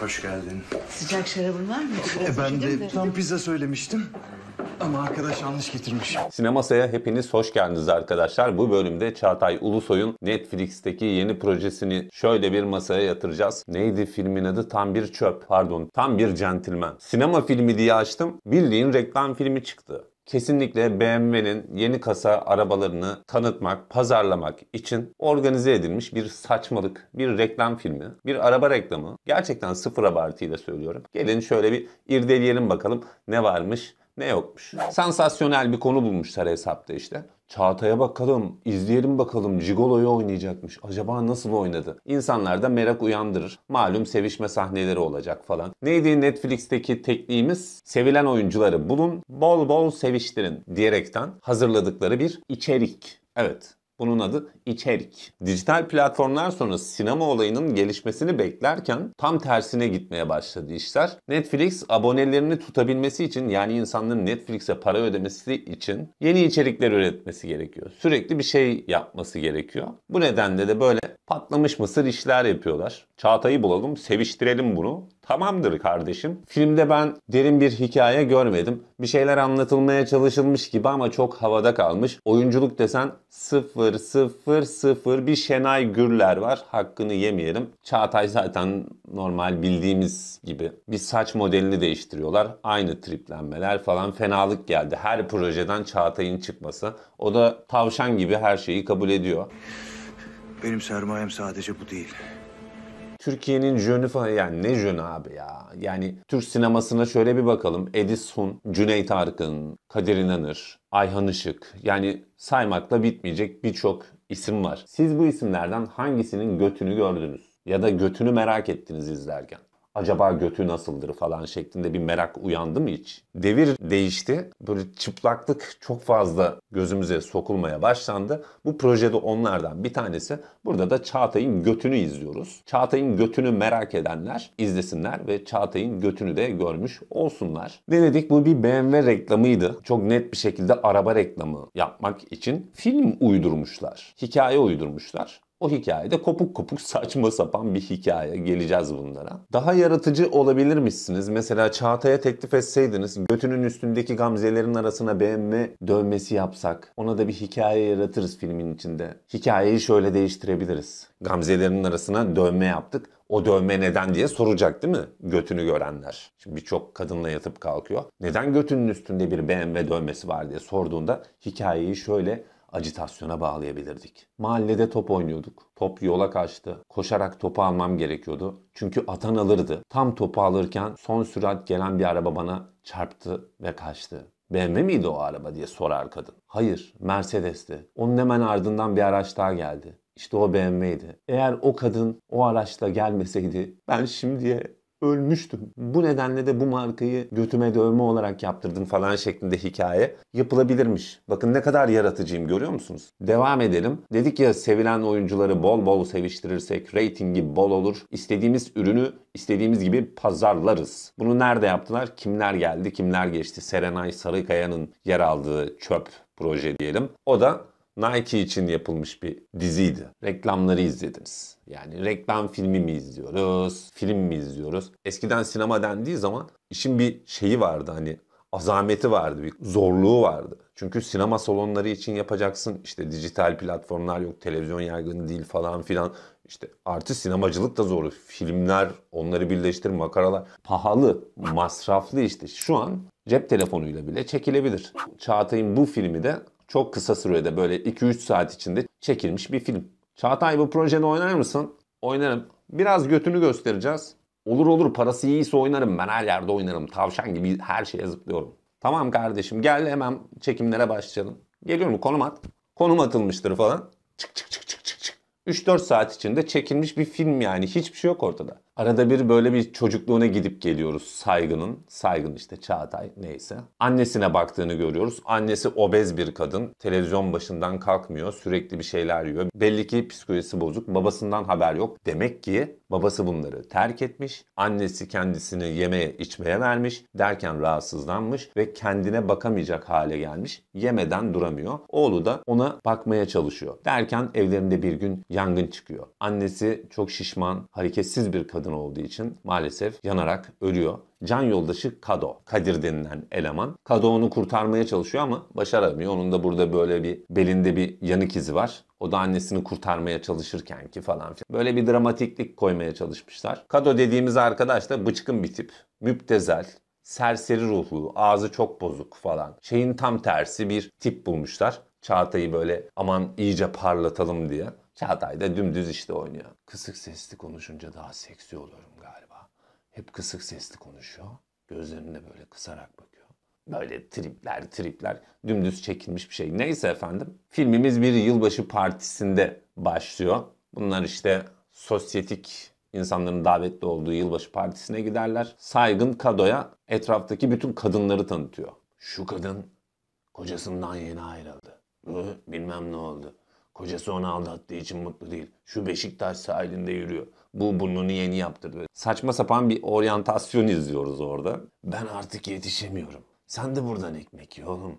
Hoş geldin. Sıcak şarabın var mı? E ben de, de tam pizza söylemiştim. Ama arkadaş yanlış getirmiş. Sinemasa'ya hepiniz hoş geldiniz arkadaşlar. Bu bölümde Çağatay Ulusoy'un Netflix'teki yeni projesini şöyle bir masaya yatıracağız. Neydi filmin adı? Tam bir çöp. Pardon. Tam bir centilmen. Sinema filmi diye açtım. Bildiğin reklam filmi çıktı kesinlikle BMW'nin yeni kasa arabalarını tanıtmak, pazarlamak için organize edilmiş bir saçmalık, bir reklam filmi, bir araba reklamı. Gerçekten sıfır abartıyla söylüyorum. Gelin şöyle bir irdeleyelim bakalım ne varmış ne yokmuş. Sensasyonel bir konu bulmuşlar hesapta işte. Çağatay'a bakalım, izleyelim bakalım cigoloyu oynayacakmış. Acaba nasıl oynadı? İnsanlarda merak uyandırır. Malum sevişme sahneleri olacak falan. Neydi Netflix'teki tekniğimiz? Sevilen oyuncuları bulun, bol bol seviştirin diyerekten hazırladıkları bir içerik. Evet bunun adı içerik. Dijital platformlar sonra sinema olayının gelişmesini beklerken tam tersine gitmeye başladı işler. Netflix abonelerini tutabilmesi için yani insanların Netflix'e para ödemesi için yeni içerikler üretmesi gerekiyor. Sürekli bir şey yapması gerekiyor. Bu nedenle de böyle patlamış mısır işler yapıyorlar. Çağatay'ı bulalım, seviştirelim bunu. Tamamdır kardeşim. Filmde ben derin bir hikaye görmedim. Bir şeyler anlatılmaya çalışılmış gibi ama çok havada kalmış. Oyunculuk desen sıfır sıfır sıfır. bir Şenay Gürler var. Hakkını yemeyelim. Çağatay zaten normal bildiğimiz gibi. Bir saç modelini değiştiriyorlar. Aynı triplenmeler falan fenalık geldi. Her projeden Çağatay'ın çıkması. O da tavşan gibi her şeyi kabul ediyor. Benim sermayem sadece bu değil. Türkiye'nin jönü falan yani ne jönü abi ya. Yani Türk sinemasına şöyle bir bakalım. Edison, Cüneyt Arkın, Kadir İnanır, Ayhan Işık. Yani saymakla bitmeyecek birçok isim var. Siz bu isimlerden hangisinin götünü gördünüz? Ya da götünü merak ettiniz izlerken? acaba götü nasıldır falan şeklinde bir merak uyandı mı hiç? Devir değişti. Böyle çıplaklık çok fazla gözümüze sokulmaya başlandı. Bu projede onlardan bir tanesi. Burada da Çağatay'ın götünü izliyoruz. Çağatay'ın götünü merak edenler izlesinler ve Çağatay'ın götünü de görmüş olsunlar. Ne dedik? Bu bir BMW reklamıydı. Çok net bir şekilde araba reklamı yapmak için film uydurmuşlar. Hikaye uydurmuşlar. O hikayede kopuk kopuk saçma sapan bir hikaye. Geleceğiz bunlara. Daha yaratıcı olabilir misiniz? Mesela Çağatay'a teklif etseydiniz götünün üstündeki gamzelerin arasına BMW dövmesi yapsak. Ona da bir hikaye yaratırız filmin içinde. Hikayeyi şöyle değiştirebiliriz. Gamzelerin arasına dövme yaptık o dövme neden diye soracak değil mi götünü görenler? Şimdi birçok kadınla yatıp kalkıyor. Neden götünün üstünde bir BMW dövmesi var diye sorduğunda hikayeyi şöyle acitasyona bağlayabilirdik. Mahallede top oynuyorduk. Top yola kaçtı. Koşarak topu almam gerekiyordu. Çünkü atan alırdı. Tam topu alırken son sürat gelen bir araba bana çarptı ve kaçtı. BMW miydi o araba diye sorar kadın. Hayır, Mercedes'ti. Onun hemen ardından bir araç daha geldi. İşte o BMW'ydi. Eğer o kadın o araçla gelmeseydi ben şimdiye ölmüştüm. Bu nedenle de bu markayı götüme dövme olarak yaptırdım falan şeklinde hikaye yapılabilirmiş. Bakın ne kadar yaratıcıyım görüyor musunuz? Devam edelim. Dedik ya sevilen oyuncuları bol bol seviştirirsek reytingi bol olur. İstediğimiz ürünü istediğimiz gibi pazarlarız. Bunu nerede yaptılar? Kimler geldi? Kimler geçti? Serenay Sarıkaya'nın yer aldığı çöp proje diyelim. O da Nike için yapılmış bir diziydi. Reklamları izlediniz. Yani reklam filmi mi izliyoruz, film mi izliyoruz? Eskiden sinema dendiği zaman işin bir şeyi vardı hani azameti vardı, bir zorluğu vardı. Çünkü sinema salonları için yapacaksın. işte dijital platformlar yok, televizyon yaygın değil falan filan. İşte artı sinemacılık da zor. Filmler, onları birleştir, makaralar. Pahalı, masraflı işte. Şu an cep telefonuyla bile çekilebilir. Çağatay'ın bu filmi de çok kısa sürede böyle 2-3 saat içinde çekilmiş bir film. Çağatay bu projede oynar mısın? Oynarım. Biraz götünü göstereceğiz. Olur olur parası iyiyse oynarım. Ben her yerde oynarım. Tavşan gibi her şeye zıplıyorum. Tamam kardeşim gel hemen çekimlere başlayalım. Geliyorum konum at. Konum atılmıştır falan. Çık çık çık 3-4 saat içinde çekilmiş bir film yani hiçbir şey yok ortada. Arada bir böyle bir çocukluğuna gidip geliyoruz Saygın'ın. Saygın işte Çağatay neyse. Annesine baktığını görüyoruz. Annesi obez bir kadın. Televizyon başından kalkmıyor. Sürekli bir şeyler yiyor. Belli ki psikolojisi bozuk. Babasından haber yok. Demek ki babası bunları terk etmiş. Annesi kendisini yemeye içmeye vermiş. Derken rahatsızlanmış ve kendine bakamayacak hale gelmiş. Yemeden duramıyor. Oğlu da ona bakmaya çalışıyor. Derken evlerinde bir gün yangın çıkıyor. Annesi çok şişman, hareketsiz bir kadın olduğu için maalesef yanarak ölüyor. Can yoldaşı Kado, Kadir denilen eleman. Kado onu kurtarmaya çalışıyor ama başaramıyor. Onun da burada böyle bir belinde bir yanık izi var. O da annesini kurtarmaya çalışırken ki falan filan. Böyle bir dramatiklik koymaya çalışmışlar. Kado dediğimiz arkadaş da bıçkın bir tip. Müptezel, serseri ruhlu, ağzı çok bozuk falan. Şeyin tam tersi bir tip bulmuşlar. Çağatay'ı böyle aman iyice parlatalım diye. Çağatay da dümdüz işte oynuyor. Kısık sesli konuşunca daha seksi oluyorum galiba. Hep kısık sesli konuşuyor. gözlerinde böyle kısarak bakıyor. Böyle tripler tripler dümdüz çekilmiş bir şey. Neyse efendim filmimiz bir yılbaşı partisinde başlıyor. Bunlar işte sosyetik insanların davetli olduğu yılbaşı partisine giderler. Saygın Kado'ya etraftaki bütün kadınları tanıtıyor. Şu kadın kocasından yeni ayrıldı. bilmem ne oldu. Kocası onu aldattığı için mutlu değil. Şu Beşiktaş sahilinde yürüyor. Bu burnunu yeni yaptırdı. Saçma sapan bir oryantasyon izliyoruz orada. Ben artık yetişemiyorum. Sen de buradan ekmek ye oğlum.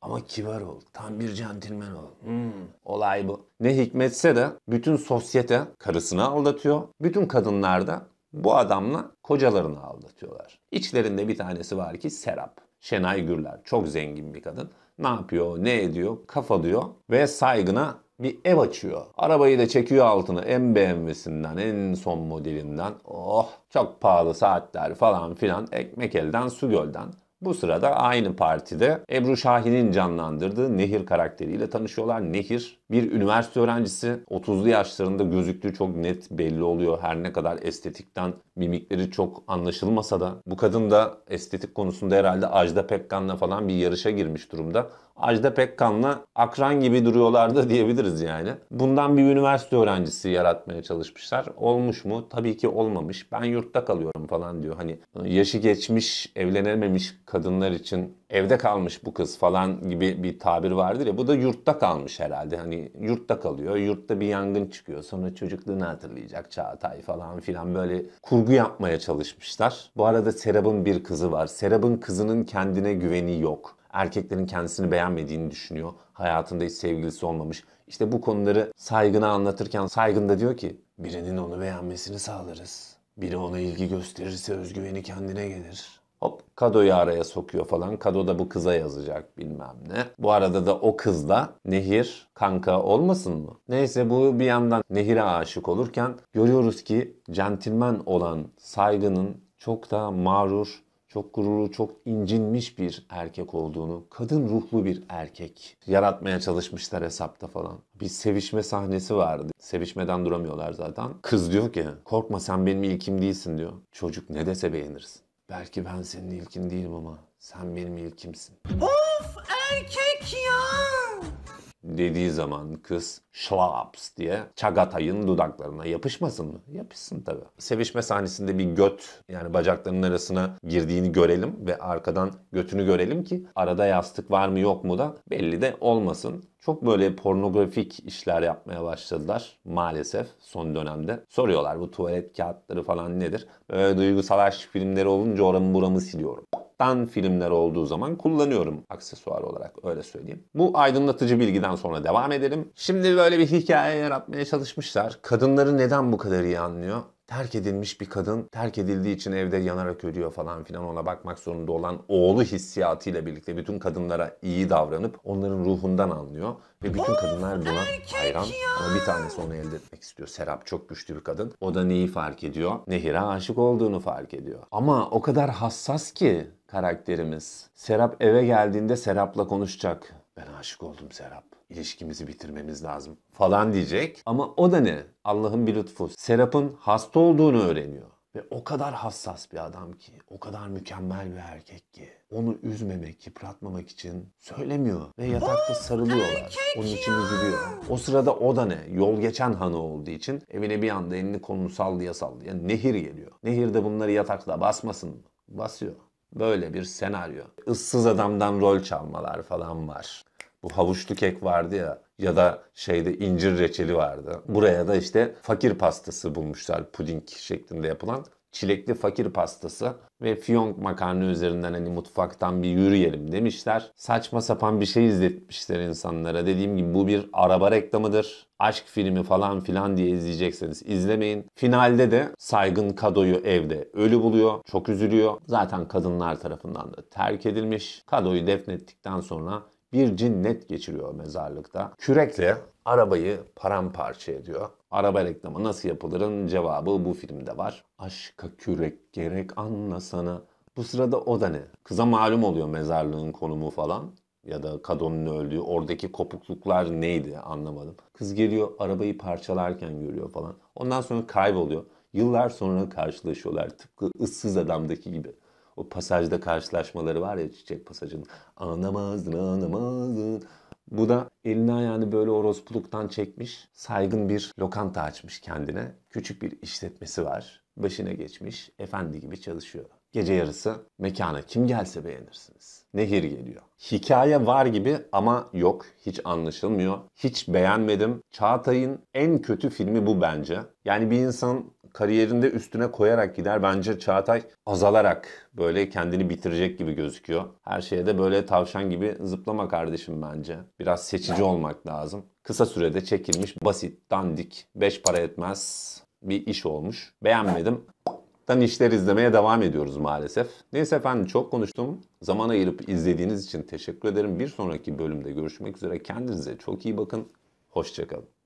Ama kibar ol. Tam bir centilmen ol. Hmm, olay bu. Ne hikmetse de bütün sosyete karısını aldatıyor. Bütün kadınlar da bu adamla kocalarını aldatıyorlar. İçlerinde bir tanesi var ki Serap. Şenay Gürler. Çok zengin bir kadın. Ne yapıyor, ne ediyor, kafa diyor ve saygına bir ev açıyor. Arabayı da çekiyor altını en BMW'sinden en son modelinden. Oh çok pahalı saatler falan filan ekmek elden su gölden. Bu sırada aynı partide Ebru Şahin'in canlandırdığı Nehir karakteriyle tanışıyorlar. Nehir bir üniversite öğrencisi. 30'lu yaşlarında gözüktüğü çok net belli oluyor. Her ne kadar estetikten mimikleri çok anlaşılmasa da. Bu kadın da estetik konusunda herhalde Ajda Pekkan'la falan bir yarışa girmiş durumda. Ajda Pekkan'la akran gibi duruyorlardı diyebiliriz yani. Bundan bir üniversite öğrencisi yaratmaya çalışmışlar. Olmuş mu? Tabii ki olmamış. Ben yurtta kalıyorum falan diyor. Hani yaşı geçmiş, evlenememiş kadınlar için evde kalmış bu kız falan gibi bir tabir vardır ya. Bu da yurtta kalmış herhalde. Hani yurtta kalıyor. Yurtta bir yangın çıkıyor. Sonra çocukluğunu hatırlayacak Çağatay falan filan böyle kurgu yapmaya çalışmışlar. Bu arada Serap'ın bir kızı var. Serap'ın kızının kendine güveni yok erkeklerin kendisini beğenmediğini düşünüyor. Hayatında hiç sevgilisi olmamış. İşte bu konuları saygına anlatırken saygın da diyor ki birinin onu beğenmesini sağlarız. Biri ona ilgi gösterirse özgüveni kendine gelir. Hop Kado'yu araya sokuyor falan. Kado da bu kıza yazacak bilmem ne. Bu arada da o kız da Nehir kanka olmasın mı? Neyse bu bir yandan Nehir'e aşık olurken görüyoruz ki centilmen olan saygının çok daha mağrur çok gururu, çok incinmiş bir erkek olduğunu, kadın ruhlu bir erkek yaratmaya çalışmışlar hesapta falan. Bir sevişme sahnesi vardı. Sevişmeden duramıyorlar zaten. Kız diyor ki, korkma sen benim ilkim değilsin diyor. Çocuk ne dese beğenirsin. Belki ben senin ilkin değilim ama sen benim ilkimsin. Of erkek ya! dediği zaman kız şlaps diye Çagatay'ın dudaklarına yapışmasın mı? Yapışsın tabi. Sevişme sahnesinde bir göt yani bacaklarının arasına girdiğini görelim ve arkadan götünü görelim ki arada yastık var mı yok mu da belli de olmasın. Çok böyle pornografik işler yapmaya başladılar maalesef son dönemde. Soruyorlar bu tuvalet kağıtları falan nedir? Böyle duygusal aşk filmleri olunca oramı buramı siliyorum. Dan filmler olduğu zaman kullanıyorum aksesuar olarak öyle söyleyeyim. Bu aydınlatıcı bilgiden sonra devam edelim. Şimdi böyle bir hikaye yaratmaya çalışmışlar. Kadınları neden bu kadar iyi anlıyor? terk edilmiş bir kadın terk edildiği için evde yanarak ölüyor falan filan ona bakmak zorunda olan oğlu hissiyatıyla birlikte bütün kadınlara iyi davranıp onların ruhundan anlıyor. Ve bütün kadınlar buna hayran ama bir tanesi onu elde etmek istiyor. Serap çok güçlü bir kadın. O da neyi fark ediyor? Nehir'e aşık olduğunu fark ediyor. Ama o kadar hassas ki karakterimiz. Serap eve geldiğinde Serap'la konuşacak. Ben aşık oldum Serap. İlişkimizi bitirmemiz lazım falan diyecek. Ama o da ne? Allah'ın bir lütfu. Serap'ın hasta olduğunu öğreniyor. Ve o kadar hassas bir adam ki, o kadar mükemmel bir erkek ki. Onu üzmemek, yıpratmamak için söylemiyor. Ve yatakta sarılıyorlar. Onun için üzülüyor. O sırada o da ne? Yol geçen hanı olduğu için evine bir anda elini kolunu sallaya sallaya nehir geliyor. Nehir de bunları yatakta basmasın mı? Basıyor. Böyle bir senaryo. Issız adamdan rol çalmalar falan var. Bu havuçlu kek vardı ya ya da şeyde incir reçeli vardı. Buraya da işte fakir pastası bulmuşlar puding şeklinde yapılan çilekli fakir pastası ve fiyonk makarna üzerinden hani mutfaktan bir yürüyelim demişler. Saçma sapan bir şey izletmişler insanlara. Dediğim gibi bu bir araba reklamıdır. Aşk filmi falan filan diye izleyecekseniz izlemeyin. Finalde de Saygın Kado'yu evde ölü buluyor. Çok üzülüyor. Zaten kadınlar tarafından da terk edilmiş. Kado'yu defnettikten sonra bir cinnet geçiriyor mezarlıkta. Kürekle arabayı paramparça ediyor. Araba reklamı nasıl yapılırın cevabı bu filmde var. Aşka kürek gerek anlasana. Bu sırada o da ne? Kıza malum oluyor mezarlığın konumu falan ya da Kadon'un öldüğü oradaki kopukluklar neydi anlamadım. Kız geliyor arabayı parçalarken görüyor falan. Ondan sonra kayboluyor. Yıllar sonra karşılaşıyorlar tıpkı ıssız adamdaki gibi. O pasajda karşılaşmaları var ya çiçek pasajının. Anlamazdın anlamazdın. Bu da elini ayağını böyle orospuluktan çekmiş. Saygın bir lokanta açmış kendine. Küçük bir işletmesi var. Başına geçmiş. Efendi gibi çalışıyor. Gece yarısı mekana kim gelse beğenirsiniz. Nehir geliyor. Hikaye var gibi ama yok. Hiç anlaşılmıyor. Hiç beğenmedim. Çağatay'ın en kötü filmi bu bence. Yani bir insan kariyerinde üstüne koyarak gider. Bence Çağatay azalarak böyle kendini bitirecek gibi gözüküyor. Her şeye de böyle tavşan gibi zıplama kardeşim bence. Biraz seçici olmak lazım. Kısa sürede çekilmiş basit, dandik, beş para etmez bir iş olmuş. Beğenmedim. Dan işler izlemeye devam ediyoruz maalesef. Neyse efendim çok konuştum. Zaman ayırıp izlediğiniz için teşekkür ederim. Bir sonraki bölümde görüşmek üzere. Kendinize çok iyi bakın. Hoşçakalın.